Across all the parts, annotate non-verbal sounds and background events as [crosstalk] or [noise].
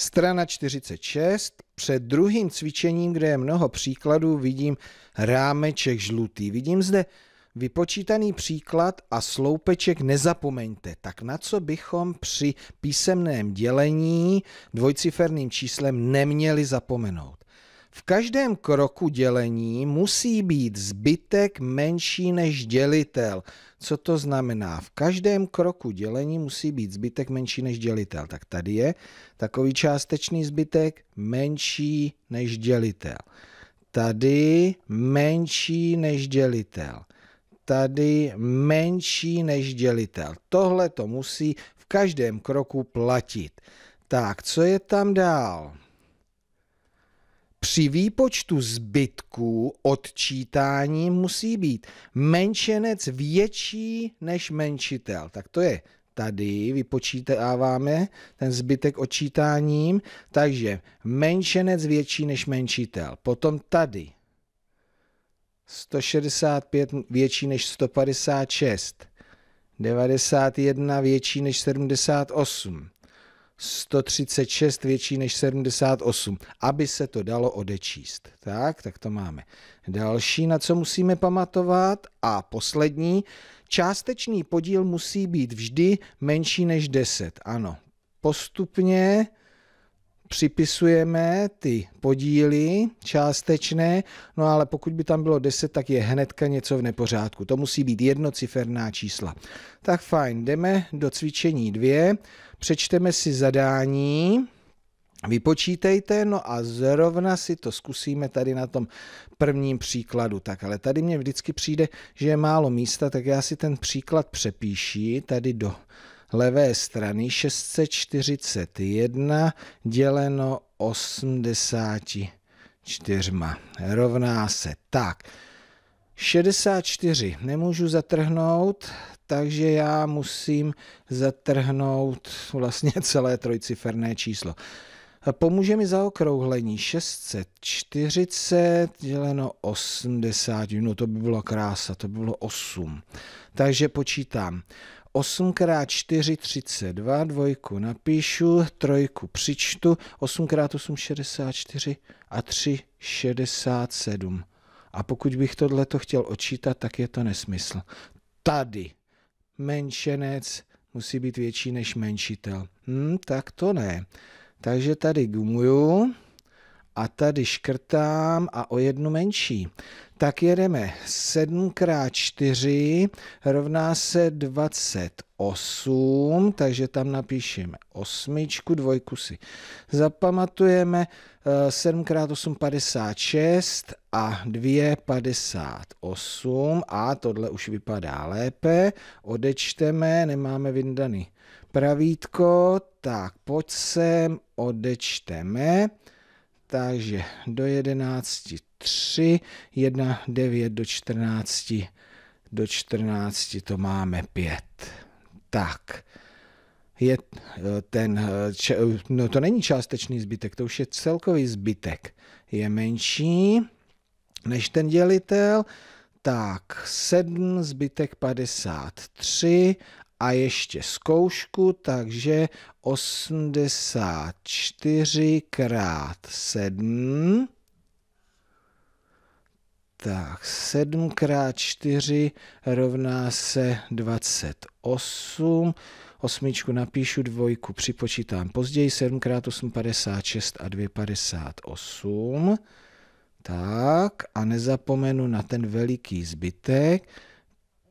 Strana 46. Před druhým cvičením, kde je mnoho příkladů, vidím rámeček žlutý. Vidím zde vypočítaný příklad a sloupeček nezapomeňte. Tak na co bychom při písemném dělení dvojciferným číslem neměli zapomenout? V každém kroku dělení musí být zbytek menší než dělitel. Co to znamená? V každém kroku dělení musí být zbytek menší než dělitel. Tak tady je takový částečný zbytek menší než dělitel. Tady menší než dělitel. Tady menší než dělitel. Tohle to musí v každém kroku platit. Tak, co je tam dál? Při výpočtu zbytků odčítání musí být menšenec větší než menšitel. Tak to je tady, vypočítáváme ten zbytek odčítáním, takže menšenec větší než menšitel. Potom tady 165 větší než 156, 91 větší než 78. 136 větší než 78, aby se to dalo odečíst. Tak, tak to máme. Další, na co musíme pamatovat a poslední, částečný podíl musí být vždy menší než 10. Ano, postupně připisujeme ty podíly částečné, no ale pokud by tam bylo 10, tak je hnedka něco v nepořádku. To musí být jednociferná čísla. Tak fajn, jdeme do cvičení 2, přečteme si zadání, vypočítejte, no a zrovna si to zkusíme tady na tom prvním příkladu. Tak ale tady mně vždycky přijde, že je málo místa, tak já si ten příklad přepíši tady do levé strany 641 děleno 84 rovná se tak. 64 nemůžu zatrhnout, takže já musím zatrhnout vlastně [laughs] celé trojciferné číslo. Pomůže mi zaokrouhlení 640 děleno 80, no to by bylo krása, to by bylo 8. Takže počítám 8x4, 32, dvojku napíšu, trojku přičtu, 8x8, 64 a 3, 67. A pokud bych tohle to chtěl odčítat, tak je to nesmysl. Tady menšenec musí být větší než menšitel. Hm, tak to ne. Takže tady gumuju a tady škrtám a o jednu menší. Tak jedeme 7 x 4 rovná se 28, takže tam napíšeme osmičku, dvojku si zapamatujeme, 7 x 8 56 a 2 58 a tohle už vypadá lépe, odečteme, nemáme vyndaný pravítko, tak pojď sem, odečteme, takže do 11 3, 1, 9 do 14, do 14 to máme 5. Tak, je eh, ten, eh, eh, no to není částečný zbytek, to už je celkový zbytek. Je menší než ten dělitel, tak 7 zbytek 53 a ještě zkoušku, takže 84 krát 7. Tak 7 krát 4 rovná se 28. Osmičku napíšu, dvojku připočítám později. 7 krát 8, 56 a 2, 58. Tak a nezapomenu na ten veliký zbytek.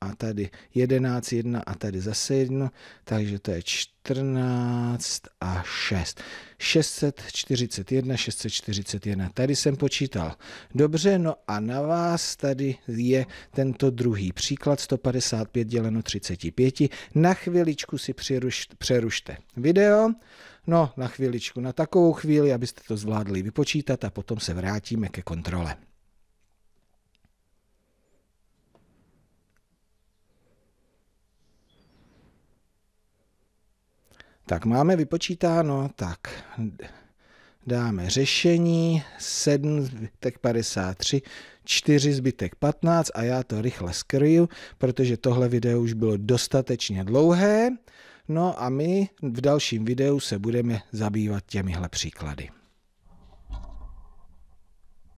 a tady 11, 1 a tady zase 1, takže to je 14 a 6. 641, 641, tady jsem počítal. Dobře, no a na vás tady je tento druhý příklad, 155 děleno 35. Na chviličku si přeruš, přerušte video, no na chviličku, na takovou chvíli, abyste to zvládli vypočítat a potom se vrátíme ke kontrole. Tak máme vypočítáno, tak dáme řešení 7 zbytek 53, 4 zbytek 15 a já to rychle skryju, protože tohle video už bylo dostatečně dlouhé. No a my v dalším videu se budeme zabývat těmihle příklady.